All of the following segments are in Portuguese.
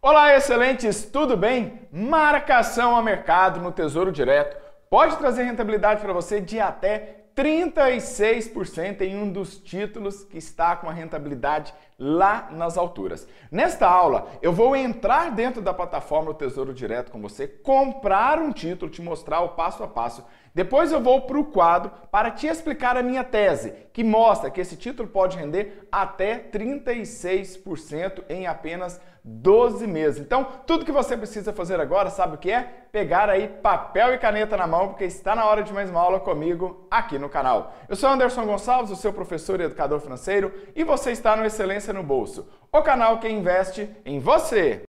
Olá, excelentes, tudo bem? Marcação a mercado no Tesouro Direto pode trazer rentabilidade para você de até 36% em um dos títulos que está com a rentabilidade lá nas alturas. Nesta aula, eu vou entrar dentro da plataforma do Tesouro Direto com você, comprar um título, te mostrar o passo a passo. Depois eu vou para o quadro para te explicar a minha tese, que mostra que esse título pode render até 36% em apenas 12 meses. Então, tudo que você precisa fazer agora, sabe o que é? Pegar aí papel e caneta na mão, porque está na hora de mais uma aula comigo aqui no canal. Eu sou Anderson Gonçalves, o seu professor e educador financeiro, e você está no Excelência no bolso. O canal que investe em você.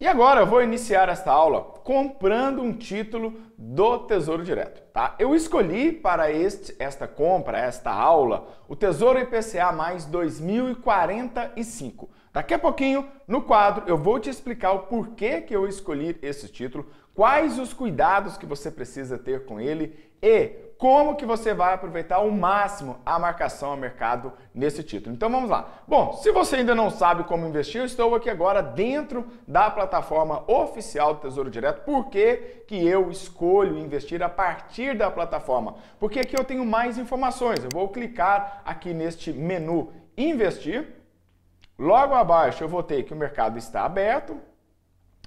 E agora eu vou iniciar esta aula comprando um título do Tesouro Direto, tá? Eu escolhi para este, esta compra, esta aula, o Tesouro IPCA mais 2045. Daqui a pouquinho, no quadro, eu vou te explicar o porquê que eu escolhi esse título, quais os cuidados que você precisa ter com ele e como que você vai aproveitar ao máximo a marcação a mercado nesse título. Então vamos lá. Bom, se você ainda não sabe como investir, eu estou aqui agora dentro da plataforma oficial do Tesouro Direto. Por que, que eu escolho investir a partir da plataforma? Porque aqui eu tenho mais informações. Eu vou clicar aqui neste menu investir. Logo abaixo eu vou ter que o mercado está aberto.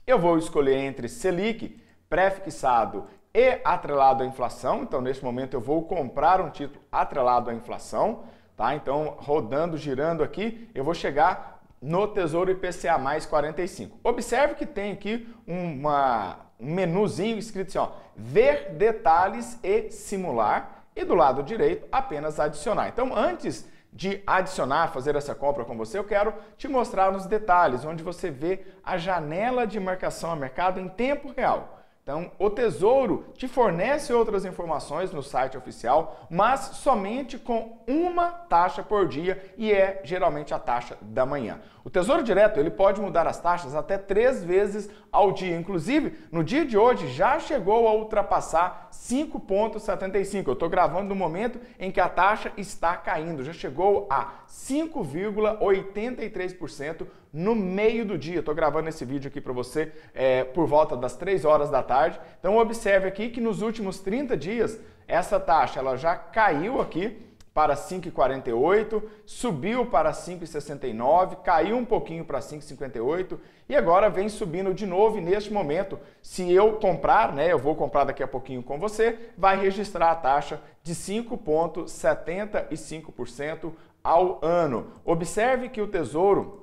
Eu vou escolher entre Selic prefixado e atrelado à inflação. Então, neste momento, eu vou comprar um título atrelado à inflação. Tá? Então, rodando, girando aqui, eu vou chegar no Tesouro IPCA mais 45. Observe que tem aqui uma, um menuzinho escrito assim, ó, ver detalhes e simular. E do lado direito, apenas adicionar. Então, antes de adicionar, fazer essa compra com você, eu quero te mostrar nos detalhes, onde você vê a janela de marcação a mercado em tempo real. Então, o Tesouro te fornece outras informações no site oficial, mas somente com uma taxa por dia e é geralmente a taxa da manhã. O Tesouro Direto ele pode mudar as taxas até três vezes ao dia. Inclusive, no dia de hoje já chegou a ultrapassar 5,75. Eu estou gravando no momento em que a taxa está caindo, já chegou a 5,83% no meio do dia. Estou gravando esse vídeo aqui para você é, por volta das 3 horas da tarde. Então observe aqui que nos últimos 30 dias essa taxa ela já caiu aqui para 5,48, subiu para 5,69, caiu um pouquinho para 5,58 e agora vem subindo de novo. E neste momento, se eu comprar, né, eu vou comprar daqui a pouquinho com você, vai registrar a taxa de 5,75% ao ano. Observe que o Tesouro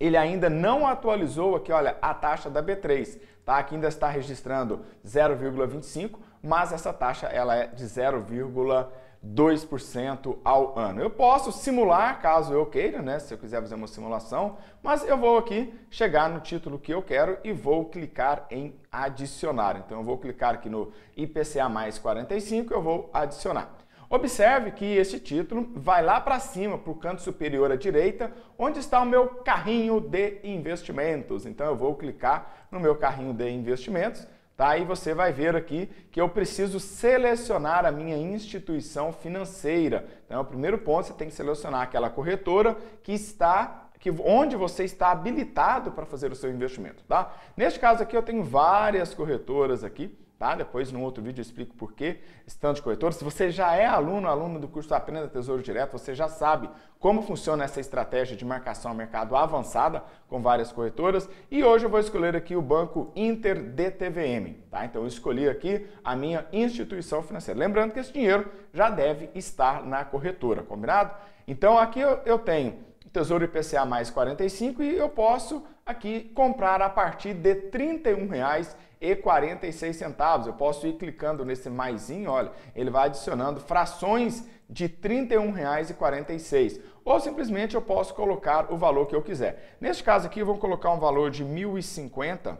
ele ainda não atualizou aqui, olha, a taxa da B3, tá? Aqui ainda está registrando 0,25, mas essa taxa ela é de 0,2% ao ano. Eu posso simular, caso eu queira, né, se eu quiser fazer uma simulação, mas eu vou aqui chegar no título que eu quero e vou clicar em adicionar. Então eu vou clicar aqui no IPCA mais 45, eu vou adicionar. Observe que este título vai lá para cima, para o canto superior à direita, onde está o meu carrinho de investimentos. Então eu vou clicar no meu carrinho de investimentos, tá? E você vai ver aqui que eu preciso selecionar a minha instituição financeira. Então, o primeiro ponto, você tem que selecionar aquela corretora que está que, onde você está habilitado para fazer o seu investimento, tá? Neste caso aqui eu tenho várias corretoras aqui, Tá? Depois, num outro vídeo, eu explico por que estando de corretor. Se você já é aluno, aluno do curso Aprenda Tesouro Direto, você já sabe como funciona essa estratégia de marcação a mercado avançada com várias corretoras. E hoje eu vou escolher aqui o banco Inter DTVM. Tá? Então, eu escolhi aqui a minha instituição financeira. Lembrando que esse dinheiro já deve estar na corretora, combinado? Então, aqui eu tenho Tesouro IPCA mais 45 e eu posso aqui comprar a partir de R$ 31,00 e 46 centavos. Eu posso ir clicando nesse maisinho, olha, ele vai adicionando frações de R$ 31,46. Ou simplesmente eu posso colocar o valor que eu quiser. Neste caso aqui, eu vou colocar um valor de 1.050,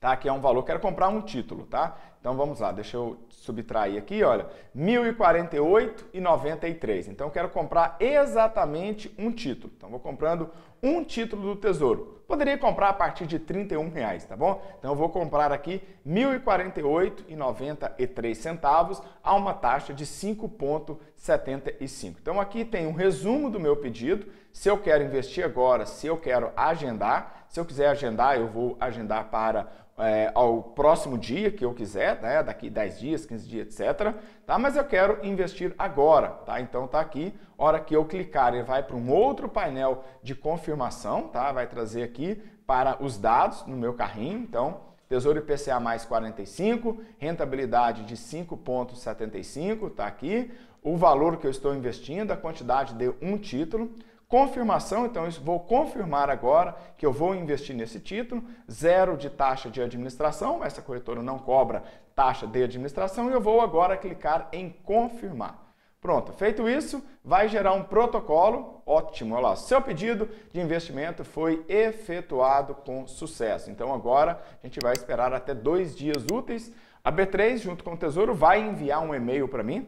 tá? Que é um valor, quero comprar um título, tá? Então vamos lá, deixa eu subtrair aqui, olha, 1048,93. Então eu quero comprar exatamente um título. Então vou comprando um título do Tesouro. Poderia comprar a partir de 31 reais, tá bom? Então eu vou comprar aqui 1048,93 centavos a uma taxa de 5,75. Então aqui tem um resumo do meu pedido. Se eu quero investir agora, se eu quero agendar, se eu quiser agendar, eu vou agendar para é, ao próximo dia que eu quiser, né, daqui 10 dias, 15 dias, etc. Tá? Mas eu quero investir agora. Tá? Então tá aqui, hora que eu clicar, ele vai para um outro painel de confirmação, tá? vai trazer aqui para os dados no meu carrinho. Então, Tesouro IPCA mais 45, rentabilidade de 5,75, tá aqui. O valor que eu estou investindo, a quantidade de um título. Confirmação, então eu vou confirmar agora que eu vou investir nesse título, zero de taxa de administração, essa corretora não cobra taxa de administração e eu vou agora clicar em confirmar. Pronto, feito isso, vai gerar um protocolo, ótimo, olha lá, seu pedido de investimento foi efetuado com sucesso. Então agora a gente vai esperar até dois dias úteis. A B3, junto com o Tesouro, vai enviar um e-mail para mim,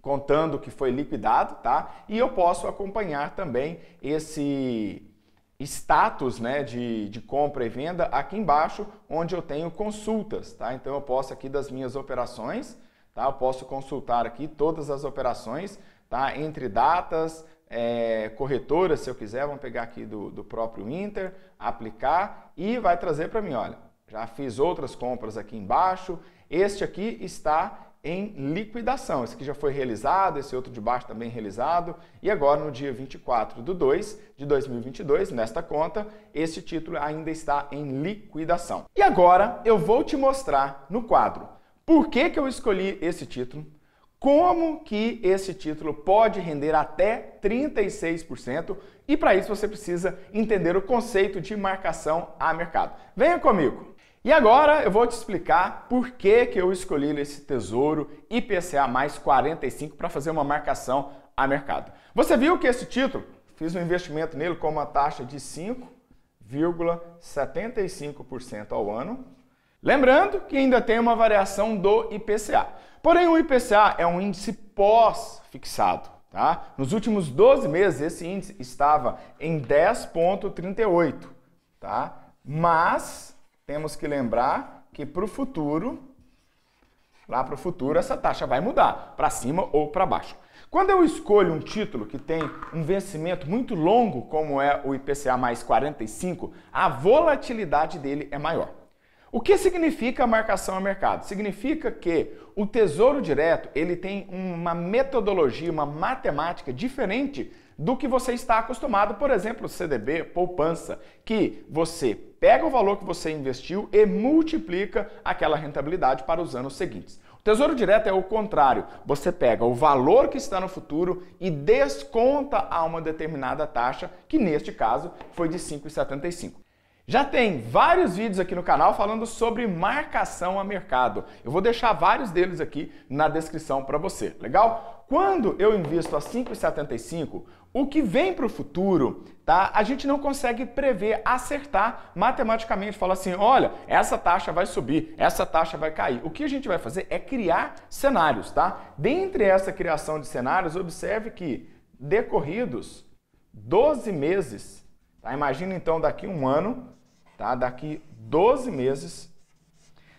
contando que foi liquidado, tá? E eu posso acompanhar também esse status né, de, de compra e venda aqui embaixo, onde eu tenho consultas. Tá? Então eu posso aqui das minhas operações, tá? eu posso consultar aqui todas as operações, tá? entre datas, é, corretoras, se eu quiser, vamos pegar aqui do, do próprio Inter, aplicar e vai trazer para mim, olha, já fiz outras compras aqui embaixo, este aqui está em liquidação. Esse aqui já foi realizado, esse outro de baixo também realizado. E agora, no dia 24 de 2 de 2022, nesta conta, esse título ainda está em liquidação. E agora eu vou te mostrar no quadro por que, que eu escolhi esse título, como que esse título pode render até 36%? E para isso você precisa entender o conceito de marcação a mercado. Venha comigo. E agora eu vou te explicar por que, que eu escolhi esse tesouro IPCA mais 45 para fazer uma marcação a mercado. Você viu que esse título, fiz um investimento nele com uma taxa de 5,75% ao ano Lembrando que ainda tem uma variação do IPCA. Porém, o IPCA é um índice pós-fixado. Tá? Nos últimos 12 meses, esse índice estava em 10,38. Tá? Mas temos que lembrar que para o futuro, lá para o futuro, essa taxa vai mudar, para cima ou para baixo. Quando eu escolho um título que tem um vencimento muito longo, como é o IPCA mais 45, a volatilidade dele é maior. O que significa marcação a mercado? Significa que o Tesouro Direto ele tem uma metodologia, uma matemática diferente do que você está acostumado, por exemplo, CDB, poupança, que você pega o valor que você investiu e multiplica aquela rentabilidade para os anos seguintes. O Tesouro Direto é o contrário. Você pega o valor que está no futuro e desconta a uma determinada taxa, que neste caso foi de 5,75. Já tem vários vídeos aqui no canal falando sobre marcação a mercado. Eu vou deixar vários deles aqui na descrição para você, legal? Quando eu invisto a 5,75, o que vem para o futuro, tá? A gente não consegue prever, acertar matematicamente, falar assim, olha, essa taxa vai subir, essa taxa vai cair. O que a gente vai fazer é criar cenários, tá? Dentre essa criação de cenários, observe que decorridos 12 meses, tá? Imagina então daqui um ano, tá? Daqui 12 meses,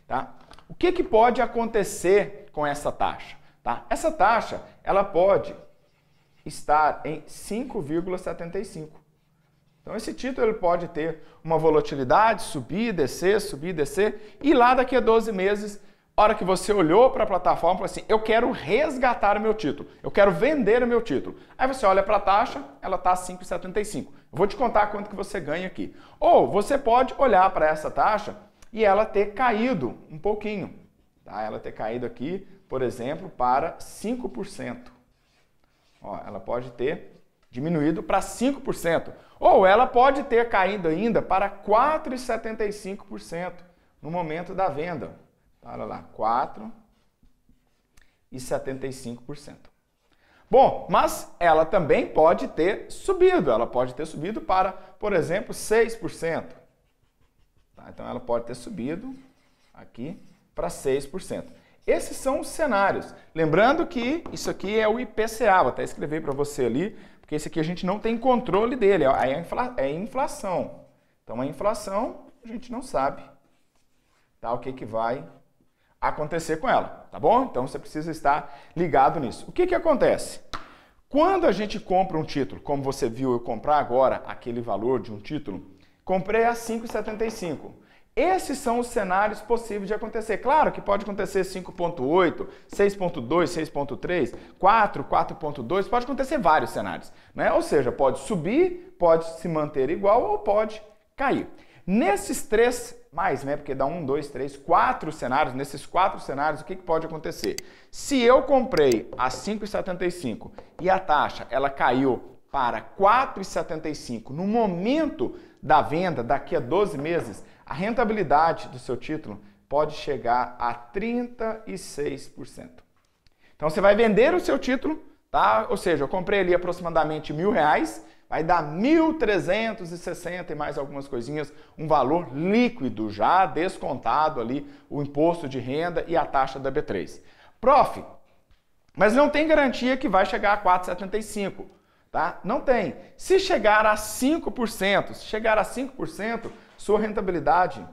tá? O que, que pode acontecer com essa taxa? Tá? Essa taxa, ela pode estar em 5,75. Então esse título ele pode ter uma volatilidade, subir, descer, subir, descer, e lá daqui a 12 meses hora que você olhou para a plataforma e falou assim: eu quero resgatar o meu título, eu quero vender o meu título. Aí você olha para a taxa, ela está 5,75. Vou te contar quanto que você ganha aqui. Ou você pode olhar para essa taxa e ela ter caído um pouquinho. Tá? Ela ter caído aqui, por exemplo, para 5%. Ó, ela pode ter diminuído para 5%. Ou ela pode ter caído ainda para 4,75% no momento da venda. Olha lá, 4,75%. e Bom, mas ela também pode ter subido. Ela pode ter subido para, por exemplo, 6%. Tá? Então ela pode ter subido aqui para 6%. Esses são os cenários. Lembrando que isso aqui é o IPCA, vou até escrever para você ali, porque esse aqui a gente não tem controle dele, é, é, é inflação. Então a inflação a gente não sabe tá? o que, que vai acontecer com ela, tá bom? Então você precisa estar ligado nisso. O que, que acontece? Quando a gente compra um título, como você viu eu comprar agora aquele valor de um título, comprei a 5,75. Esses são os cenários possíveis de acontecer. Claro que pode acontecer 5.8, 6.2, 6.3, 4, 4.2, pode acontecer vários cenários, né? Ou seja, pode subir, pode se manter igual ou pode cair. Nesses três mais, né? Porque dá um, dois, três, quatro cenários. Nesses quatro cenários, o que, que pode acontecer? Se eu comprei a 5,75 e a taxa ela caiu para 4,75 no momento da venda, daqui a 12 meses, a rentabilidade do seu título pode chegar a 36%. Então você vai vender o seu título, tá? Ou seja, eu comprei ali aproximadamente mil reais Aí dá 1.360 e mais algumas coisinhas, um valor líquido já descontado ali o imposto de renda e a taxa da B3. Prof, mas não tem garantia que vai chegar a 4,75, tá? Não tem. Se chegar a 5%, se chegar a 5%, sua rentabilidade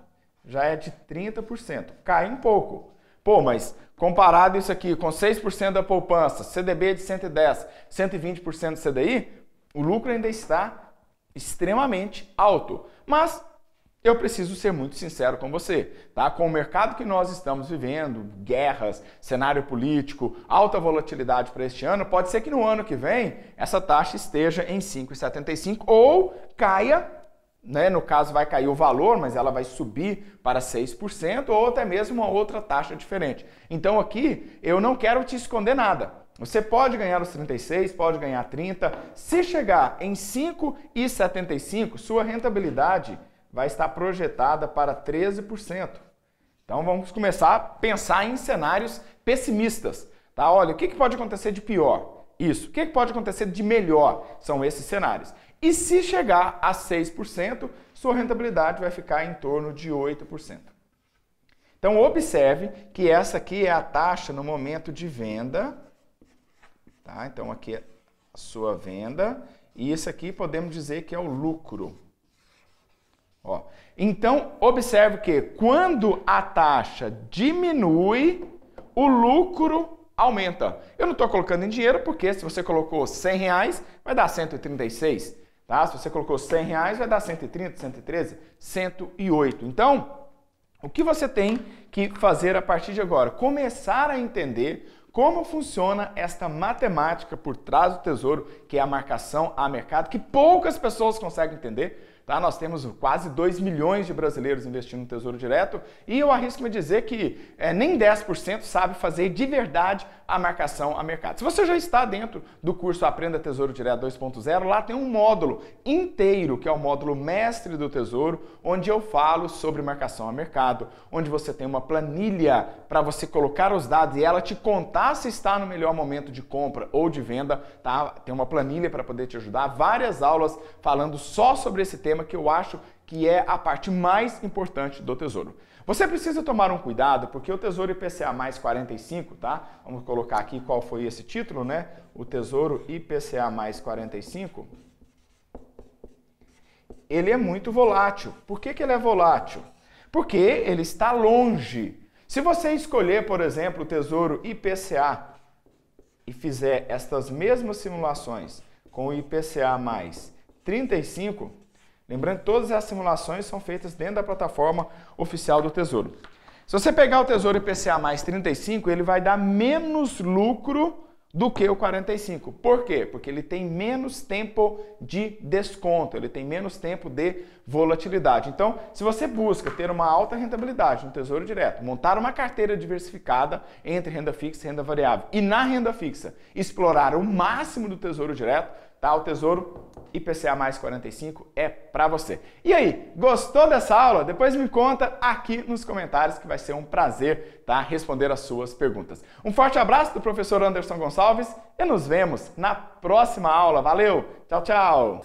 já é de 30%. Cai um pouco. Pô, mas comparado isso aqui com 6% da poupança, CDB de 110, 120% do CDI, o lucro ainda está extremamente alto, mas eu preciso ser muito sincero com você, tá? Com o mercado que nós estamos vivendo, guerras, cenário político, alta volatilidade para este ano, pode ser que no ano que vem essa taxa esteja em 5,75 ou caia, né? No caso vai cair o valor, mas ela vai subir para 6% ou até mesmo uma outra taxa diferente. Então aqui eu não quero te esconder nada. Você pode ganhar os 36, pode ganhar 30. Se chegar em 5,75, sua rentabilidade vai estar projetada para 13%. Então vamos começar a pensar em cenários pessimistas. Tá? Olha, o que pode acontecer de pior? Isso. O que pode acontecer de melhor? São esses cenários. E se chegar a 6%, sua rentabilidade vai ficar em torno de 8%. Então observe que essa aqui é a taxa no momento de venda Tá? Então aqui é a sua venda e isso aqui podemos dizer que é o lucro. Ó, então observe que quando a taxa diminui, o lucro aumenta. Eu não estou colocando em dinheiro porque se você colocou 100 reais, vai dar 136. Tá? Se você colocou 100 reais, vai dar 130, 113, 108. Então, o que você tem que fazer a partir de agora? Começar a entender como funciona esta matemática por trás do tesouro, que é a marcação a mercado, que poucas pessoas conseguem entender. Tá? Nós temos quase 2 milhões de brasileiros investindo no Tesouro Direto e eu arrisco-me dizer que é, nem 10% sabe fazer de verdade a marcação a mercado. Se você já está dentro do curso Aprenda Tesouro Direto 2.0, lá tem um módulo inteiro, que é o módulo Mestre do Tesouro, onde eu falo sobre marcação a mercado, onde você tem uma planilha para você colocar os dados e ela te contar se está no melhor momento de compra ou de venda, tá? Tem uma planilha para poder te ajudar, várias aulas falando só sobre esse tema tema que eu acho que é a parte mais importante do Tesouro. Você precisa tomar um cuidado, porque o Tesouro IPCA mais 45, tá? Vamos colocar aqui qual foi esse título, né? O Tesouro IPCA mais 45. Ele é muito volátil. Por que, que ele é volátil? Porque ele está longe. Se você escolher, por exemplo, o Tesouro IPCA e fizer estas mesmas simulações com o IPCA mais 35, Lembrando que todas as simulações são feitas dentro da plataforma oficial do Tesouro. Se você pegar o Tesouro IPCA mais 35, ele vai dar menos lucro do que o 45. Por quê? Porque ele tem menos tempo de desconto, ele tem menos tempo de volatilidade. Então, se você busca ter uma alta rentabilidade no Tesouro Direto, montar uma carteira diversificada entre renda fixa e renda variável e na renda fixa explorar o máximo do Tesouro Direto, tá? O Tesouro IPCA mais 45 é para você. E aí, gostou dessa aula? Depois me conta aqui nos comentários que vai ser um prazer tá, responder as suas perguntas. Um forte abraço do professor Anderson Gonçalves e nos vemos na próxima aula. Valeu, tchau, tchau!